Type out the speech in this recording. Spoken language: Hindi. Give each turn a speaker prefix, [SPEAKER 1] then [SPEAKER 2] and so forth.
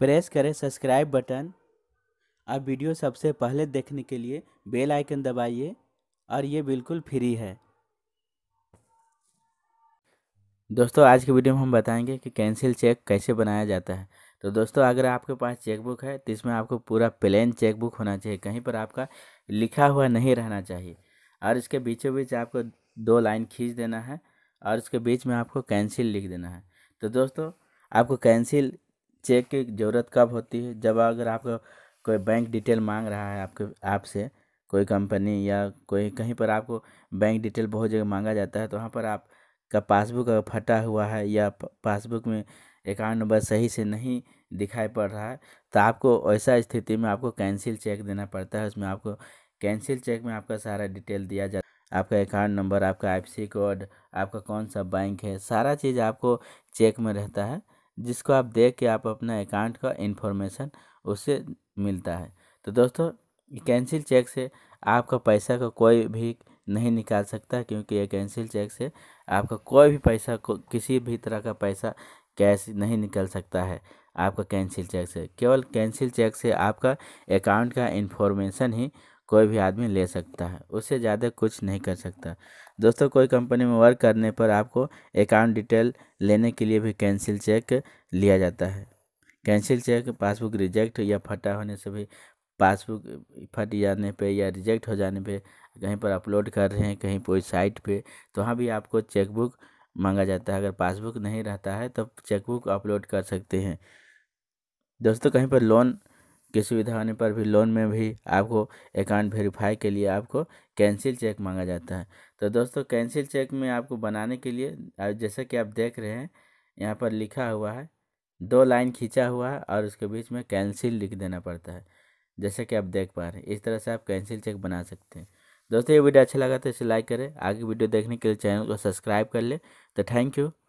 [SPEAKER 1] प्रेस करें सब्सक्राइब बटन और वीडियो सबसे पहले देखने के लिए बेल आइकन दबाइए और ये बिल्कुल फ्री है दोस्तों आज के वीडियो में हम बताएंगे कि कैंसिल चेक कैसे बनाया जाता है तो दोस्तों अगर आपके पास चेकबुक है तो इसमें आपको पूरा प्लेन चेकबुक होना चाहिए कहीं पर आपका लिखा हुआ नहीं रहना चाहिए और इसके बीचों बीच आपको दो लाइन खींच देना है और उसके बीच में आपको कैंसिल लिख देना है तो दोस्तों आपको कैंसिल चेक की ज़रूरत कब होती है जब अगर आपका कोई बैंक डिटेल मांग रहा है आपके आपसे कोई कंपनी या कोई कहीं पर आपको बैंक डिटेल बहुत जगह मांगा जाता है तो वहाँ पर आपका पासबुक अगर फटा हुआ है या पासबुक में अकाउंट नंबर सही से नहीं दिखाई पड़ रहा है तो आपको ऐसा स्थिति में आपको कैंसिल चेक देना पड़ता है उसमें आपको कैंसिल चेक में आपका सारा डिटेल दिया जाता है आपका अकाउंट नंबर आपका आई कोड आपका कौन सा बैंक है सारा चीज़ आपको चेक में रहता है जिसको आप देख के आप अपना अकाउंट का इन्फॉर्मेशन उससे मिलता है तो दोस्तों कैंसिल चेक से आपका पैसा का कोई भी नहीं निकाल सकता क्योंकि ये कैंसिल चेक से आपका कोई भी पैसा को किसी भी तरह का पैसा कैश नहीं निकल सकता है आपका कैंसिल चेक से केवल कैंसिल चेक से आपका अकाउंट का इन्फॉर्मेशन ही कोई भी आदमी ले सकता है उससे ज़्यादा कुछ नहीं कर सकता दोस्तों कोई कंपनी में वर्क करने पर आपको अकाउंट डिटेल लेने के लिए भी कैंसिल चेक लिया जाता है कैंसिल चेक पासबुक रिजेक्ट या फटा होने से भी पासबुक फट जाने पे या रिजेक्ट हो जाने पे कहीं पर अपलोड कर रहे हैं कहीं कोई साइट पे तो वहाँ भी आपको चेकबुक मांगा जाता है अगर पासबुक नहीं रहता है तो चेकबुक अपलोड कर सकते हैं दोस्तों कहीं पर लोन किसी भी होने पर भी लोन में भी आपको अकाउंट वेरीफाई के लिए आपको कैंसिल चेक मांगा जाता है तो दोस्तों कैंसिल चेक में आपको बनाने के लिए जैसा कि आप देख रहे हैं यहाँ पर लिखा हुआ है दो लाइन खींचा हुआ है और उसके बीच में कैंसिल लिख देना पड़ता है जैसा कि आप देख पा रहे हैं इस तरह से आप कैंसिल चेक बना सकते हैं दोस्तों ये वीडियो अच्छा लगा तो इसे लाइक करें आगे वीडियो देखने के लिए चैनल को सब्सक्राइब कर ले तो थैंक यू